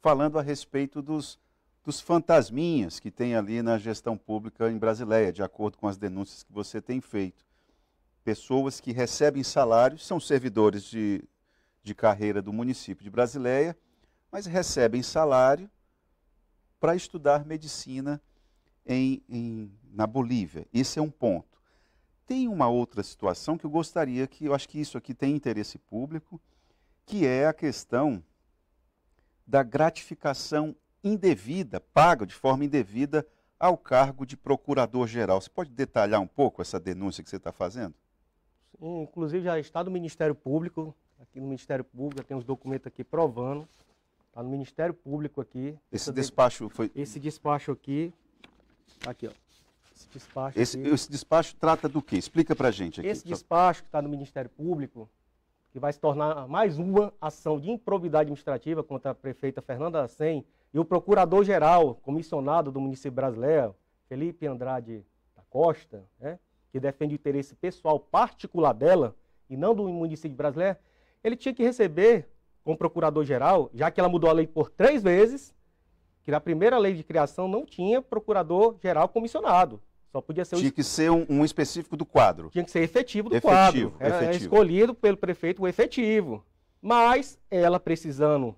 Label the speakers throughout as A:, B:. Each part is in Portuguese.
A: falando a respeito dos, dos fantasminhas que tem ali na gestão pública em Brasileia, de acordo com as denúncias que você tem feito. Pessoas que recebem salários, são servidores de, de carreira do município de Brasileia, mas recebem salário para estudar medicina em, em, na Bolívia. Esse é um ponto. Tem uma outra situação que eu gostaria que, eu acho que isso aqui tem interesse público, que é a questão da gratificação indevida, paga de forma indevida ao cargo de procurador-geral. Você pode detalhar um pouco essa denúncia que você está fazendo?
B: Sim, inclusive já está no Ministério Público, aqui no Ministério Público, já tem os documentos aqui provando. Está no Ministério Público aqui. Esse despacho
A: foi. Esse despacho aqui. Tá aqui, ó.
B: Esse despacho. Esse, esse
A: despacho trata do quê? Explica pra gente aqui. Esse
B: despacho que está no Ministério Público que vai se tornar mais uma ação de improvidade administrativa contra a prefeita Fernanda Assem e o procurador-geral, comissionado do município brasileiro, Felipe Andrade da Costa, né, que defende o interesse pessoal particular dela e não do município brasileiro, ele tinha que receber, como procurador-geral, já que ela mudou a lei por três vezes, que na primeira lei de criação não tinha procurador-geral comissionado. Só podia ser Tinha
A: que ser um, um, específico do quadro.
B: Tinha que ser efetivo do efetivo, quadro. Era escolhido pelo prefeito o efetivo. Mas ela precisando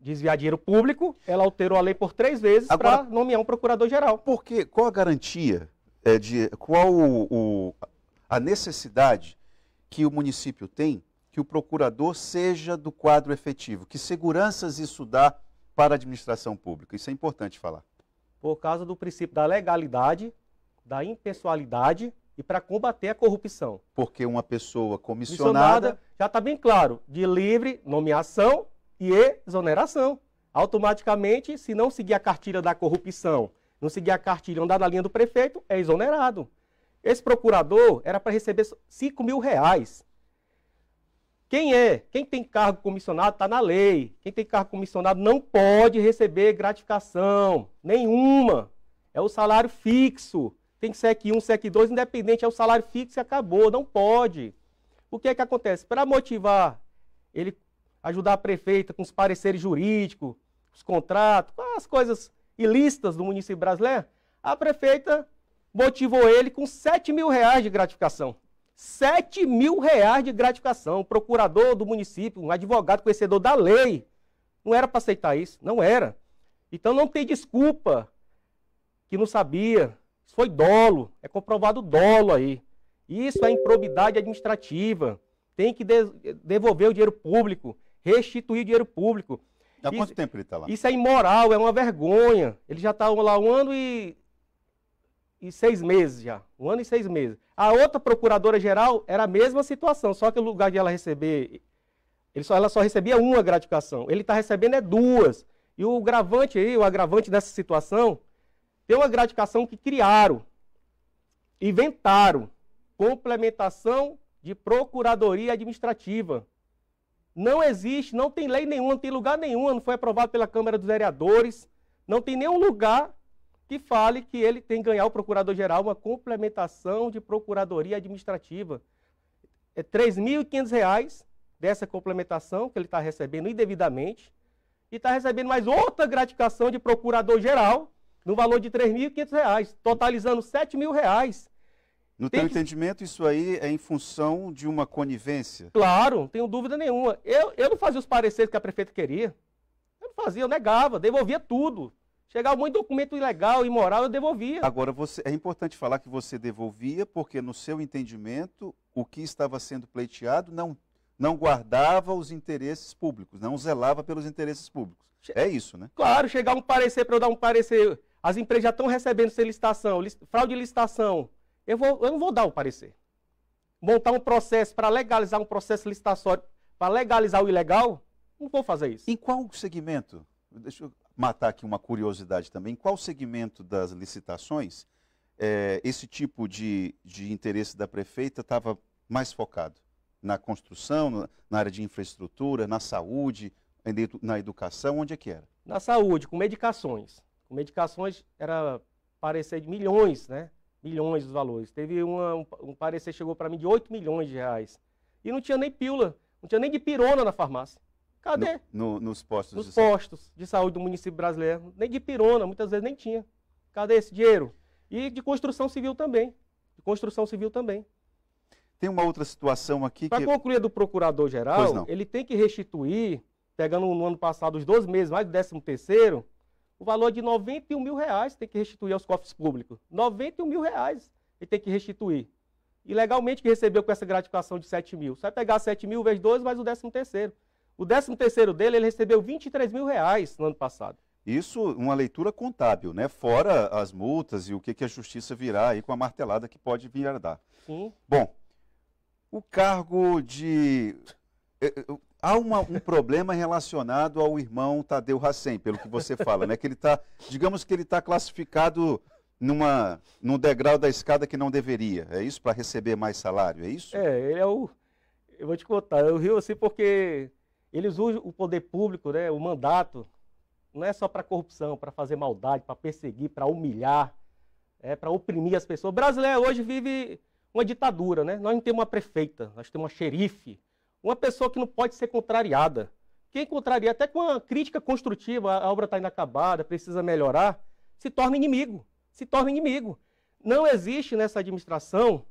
B: desviar dinheiro público, ela alterou a lei por três vezes para nomear um procurador-geral. Por quê?
A: Qual a garantia é, de qual o, o, a necessidade que o município tem que o procurador seja do quadro efetivo? Que seguranças isso dá para a administração pública? Isso é importante falar
B: por causa do princípio da legalidade, da impessoalidade e para combater a corrupção.
A: Porque uma pessoa
B: comissionada. comissionada já está bem claro, de livre nomeação e exoneração. Automaticamente, se não seguir a cartilha da corrupção, não seguir a cartilha andar na linha do prefeito, é exonerado. Esse procurador era para receber 5 mil reais. Quem é? Quem tem cargo comissionado está na lei. Quem tem cargo comissionado não pode receber gratificação nenhuma. É o salário fixo. Tem SEC 1, SEC 2, independente, é o salário fixo e acabou. Não pode. O que é que acontece? Para motivar ele ajudar a prefeita com os pareceres jurídicos, os contratos, as coisas ilícitas do município brasileiro, a prefeita motivou ele com 7 mil reais de gratificação. 7 mil reais de gratificação. O procurador do município, um advogado conhecedor da lei. Não era para aceitar isso, não era. Então não tem desculpa que não sabia. Isso foi dolo, é comprovado dolo aí. Isso é improbidade administrativa. Tem que de devolver o dinheiro público, restituir o dinheiro público.
A: Há quanto tempo ele está lá? Isso
B: é imoral, é uma vergonha. Ele já está lá um ano e e seis meses já, um ano e seis meses. A outra procuradora-geral era a mesma situação, só que o lugar de ela receber, só, ela só recebia uma gratificação, ele está recebendo é duas. E o gravante aí, o agravante dessa situação, tem uma gratificação que criaram, inventaram, complementação de procuradoria administrativa. Não existe, não tem lei nenhuma, não tem lugar nenhum, não foi aprovado pela Câmara dos Vereadores, não tem nenhum lugar que fale que ele tem que ganhar o procurador-geral uma complementação de procuradoria administrativa. É R$ 3.500 dessa complementação que ele está recebendo indevidamente e está recebendo mais outra gratificação de procurador-geral no valor de R$ 3.500, totalizando R$ 7.000. No tem teu que...
A: entendimento, isso aí é em função de uma conivência?
B: Claro, não tenho dúvida nenhuma. Eu, eu não fazia os pareceres que a prefeita queria. Eu não fazia, eu negava, devolvia tudo. Chegava muito documento ilegal, imoral, eu devolvia.
A: Agora, você, é importante falar que você devolvia, porque no seu entendimento, o que estava sendo pleiteado não, não guardava os interesses públicos, não zelava pelos interesses públicos. É isso, né? Claro, chegar um parecer para eu dar um parecer, as empresas já estão recebendo sem
B: licitação, fraude de licitação, eu, vou, eu não vou dar o parecer. Montar um processo para legalizar um processo licitatório, para legalizar o ilegal, não vou fazer isso. Em qual
A: segmento? Deixa eu matar aqui uma curiosidade também. Qual segmento das licitações é, esse tipo de, de interesse da prefeita estava mais focado? Na construção, na área de infraestrutura, na saúde, na educação, onde é que era?
B: Na saúde, com medicações. Com medicações era parecer de milhões, né? Milhões os valores. Teve uma, um, um parecer chegou para mim de 8 milhões de reais. E não tinha nem pílula, não tinha nem de pirona na farmácia. Cadê?
A: No, no, nos postos. Nos de postos
B: saúde. de saúde do município brasileiro. Nem de pirona, muitas vezes nem tinha. Cadê esse dinheiro? E de construção civil também. De construção civil também. Tem uma outra situação aqui Para que... concluir do procurador-geral, ele tem que restituir, pegando no ano passado os 12 meses, mais do 13 terceiro, o valor de 91 mil reais tem que restituir aos cofres públicos. 91 mil reais ele tem que restituir. E legalmente que recebeu com essa gratificação de 7 mil. Você vai pegar 7 mil vezes 2, mais o 13 terceiro. O 13 terceiro dele, ele recebeu 23 mil reais no ano passado.
A: Isso, uma leitura contábil, né? Fora as multas e o que, que a justiça virá aí com a martelada que pode vir a dar. Sim. Bom, o cargo de... Eh, eh, há uma, um problema relacionado ao irmão Tadeu Racem, pelo que você fala, né? Que ele está, digamos que ele está classificado numa, num degrau da escada que não deveria. É isso? Para receber mais salário, é isso?
B: É, ele é o... Eu vou te contar, eu rio assim porque eles usam o poder público, né, o mandato, não é só para corrupção, para fazer maldade, para perseguir, para humilhar, é, para oprimir as pessoas. O brasileiro hoje vive uma ditadura, né? Nós não temos uma prefeita, nós temos uma xerife, uma pessoa que não pode ser contrariada. Quem contraria, até com uma crítica construtiva, a obra está inacabada, precisa melhorar, se torna inimigo, se torna inimigo. Não existe nessa administração,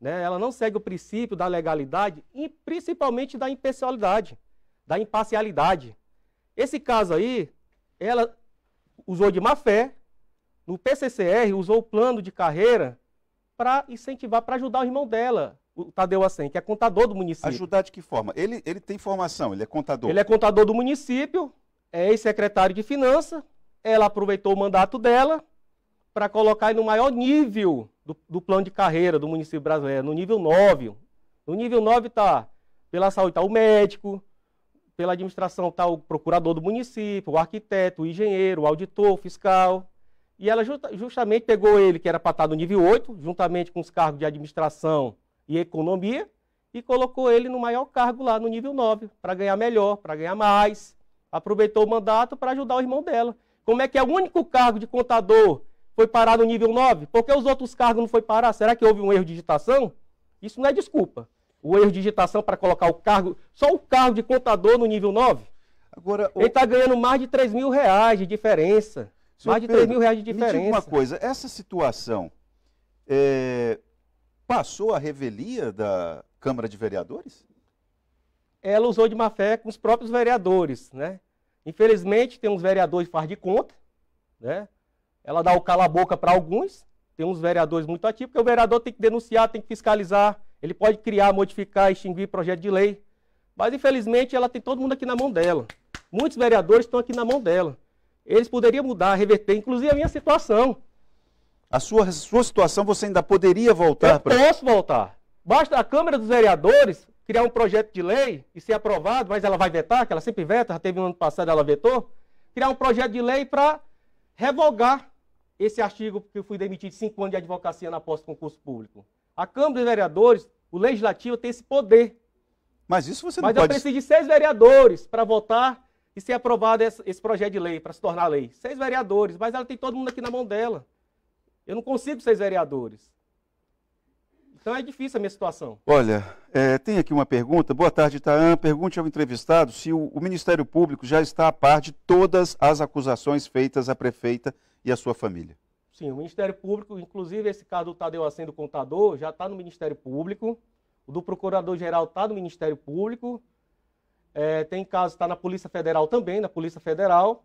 B: né, ela não segue o princípio da legalidade e principalmente da impessoalidade da imparcialidade. Esse caso aí, ela usou de má fé, no PCCR, usou o plano de carreira para incentivar, para ajudar o irmão dela, o Tadeu Assem, que é contador do município. Ajudar de que forma? Ele, ele tem formação, ele é contador. Ele é contador do município, é ex-secretário de finanças, ela aproveitou o mandato dela para colocar ele no maior nível do, do, plano de carreira do município brasileiro, no nível 9. No nível 9 está, pela saúde, está o médico, pela administração está o procurador do município, o arquiteto, o engenheiro, o auditor, o fiscal. E ela justamente pegou ele, que era para estar no nível 8, juntamente com os cargos de administração e economia, e colocou ele no maior cargo lá, no nível 9, para ganhar melhor, para ganhar mais. Aproveitou o mandato para ajudar o irmão dela. Como é que é o único cargo de contador foi parar no nível 9? Por que os outros cargos não foi parar? Será que houve um erro de digitação? Isso não é desculpa o erro de digitação para colocar o cargo, só o cargo de contador no nível 9, Agora, o... ele está ganhando mais de 3 mil reais de diferença. Senhor mais de Pedro, 3 mil reais de diferença. Me diga uma coisa,
A: essa situação é, passou a revelia da Câmara de Vereadores? Ela usou de má fé com os próprios vereadores, né?
B: Infelizmente, tem uns vereadores que faz de conta, né? Ela dá o cala-boca para alguns, tem uns vereadores muito ativos, porque o vereador tem que denunciar, tem que fiscalizar, ele pode criar, modificar, extinguir projeto de lei, mas infelizmente ela tem todo mundo aqui na mão dela. Muitos vereadores estão aqui na mão dela. Eles poderiam mudar, reverter, inclusive a minha situação. A sua,
A: sua situação você ainda poderia voltar
B: Eu pra... Posso voltar. Basta a Câmara dos Vereadores criar um projeto de lei e ser aprovado, mas ela vai vetar, que ela sempre veta, já teve no ano passado, ela vetou, criar um projeto de lei para revogar esse artigo que eu fui demitido de cinco anos de advocacia na de concurso público. A Câmara dos Vereadores, o Legislativo tem esse poder. Mas isso você não Mas pode... Mas eu preciso de seis vereadores para votar e ser aprovado esse projeto de lei, para se tornar lei. Seis vereadores, mas ela tem todo mundo aqui na mão dela. Eu não consigo seis vereadores. Então é difícil a minha situação.
A: Olha, é, tem aqui uma pergunta. Boa tarde, Itaan. Pergunte ao entrevistado se o, o, Ministério Público já está a par de todas as acusações feitas à prefeita e à sua família.
B: Sim, o Ministério Público, inclusive esse caso do Tadeu Assem, contador, já está no Ministério Público. O do Procurador-Geral está no Ministério Público. É, tem casos está na Polícia Federal também, na Polícia Federal.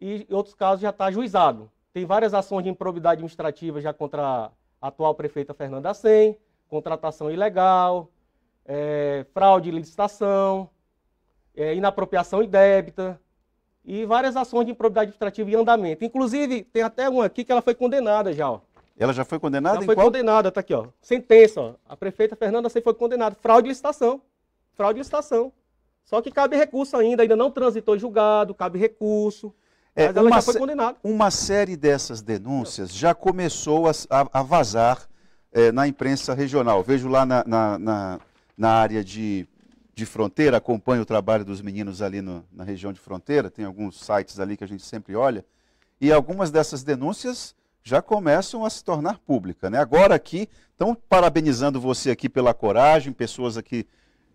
B: E outros casos já está ajuizado. Tem várias ações de improbidade administrativa já contra a atual prefeita Fernanda Assem, contratação ilegal, é, fraude e licitação, é, inapropriação débita e várias ações de improbidade administrativa em andamento. Inclusive, tem até uma aqui que ela foi condenada já, ó.
A: Ela já foi condenada? Ela foi qual?
B: condenada, tá aqui, ó. Sentença, ó. A prefeita Fernanda C. foi condenada. Fraude de licitação. Fraude de licitação. Só que cabe recurso ainda, ainda não transitou julgado, cabe recurso. É, mas ela já foi condenada.
A: Uma série dessas denúncias já começou a, a, a vazar é, na imprensa regional. Vejo lá na, na, na, na área de de fronteira, acompanho o trabalho dos meninos ali no, na região de fronteira, tem alguns sites ali que a gente sempre olha, e algumas dessas denúncias já começam a se tornar pública. Né? Agora aqui, estão parabenizando você aqui pela coragem, pessoas aqui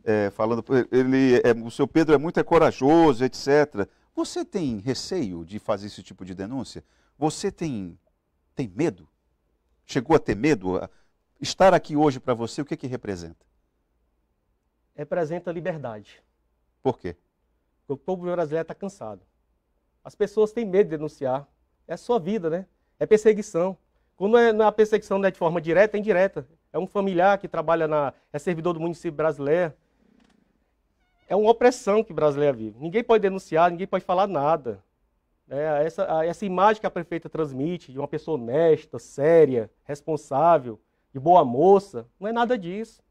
A: é, falando, ele, é, o seu Pedro é muito é corajoso, etc. Você tem receio de fazer esse tipo de denúncia? Você tem, tem medo? Chegou a ter medo? Estar aqui hoje para você, o que, que representa?
B: representa liberdade. Por quê? Porque o povo brasileiro está cansado. As pessoas têm medo de denunciar. É a sua vida, né? É perseguição. Quando é, é, a perseguição não é de forma direta, é indireta. É um familiar que trabalha na. é servidor do município brasileiro. É uma opressão que o brasileiro vive. Ninguém pode denunciar, ninguém pode falar nada. É, essa, essa imagem que a prefeita transmite de uma pessoa honesta, séria, responsável, de boa moça, não é nada disso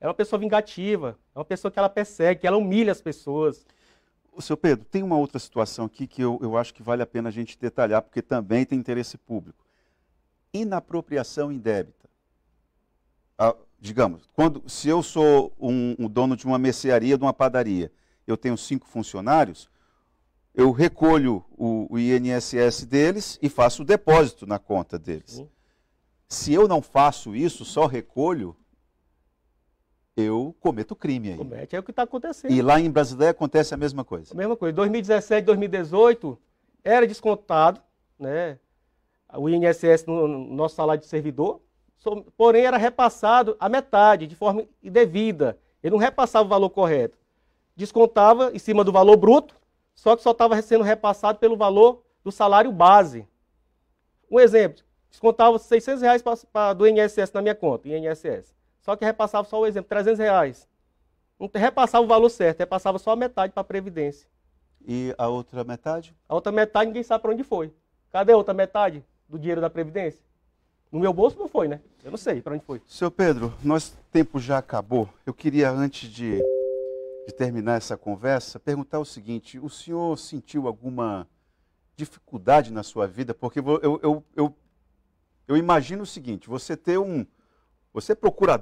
B: é uma pessoa vingativa, é uma pessoa que ela persegue, que ela humilha as pessoas.
A: O seu Pedro, tem uma outra situação aqui que eu, eu acho que vale a pena a gente detalhar, porque também tem interesse público. Inapropriação indébita. Ah, digamos, quando, se eu sou um, um dono de uma mercearia, de uma padaria, eu tenho cinco funcionários, eu recolho o, o, INSS deles e faço o depósito na conta deles. Se eu não faço isso, só recolho, eu cometo crime aí. Comete, é o que está acontecendo. E lá em Brasileia acontece a mesma coisa.
B: A mesma coisa. 2017, 2018, era descontado, né? O INSS no nosso salário de servidor, porém era repassado a metade, de forma indevida. Ele não repassava o valor correto. Descontava em cima do valor bruto, só que só estava sendo repassado pelo valor do salário base. Um exemplo, descontava 600 reais do INSS na minha conta, INSS. Só que repassava só o exemplo, 300 reais. Não repassava o valor certo, repassava só a metade para a Previdência. E
A: a outra metade?
B: A outra metade ninguém sabe para onde foi. Cadê a outra metade do dinheiro da Previdência?
A: No meu bolso não foi, né? Eu não sei para onde foi. Seu Pedro, nosso tempo já acabou. Eu queria, antes de, de terminar essa conversa, perguntar o seguinte: o senhor sentiu alguma dificuldade na sua vida? Porque eu, eu, eu, eu imagino o seguinte: você ter um. Você é procurador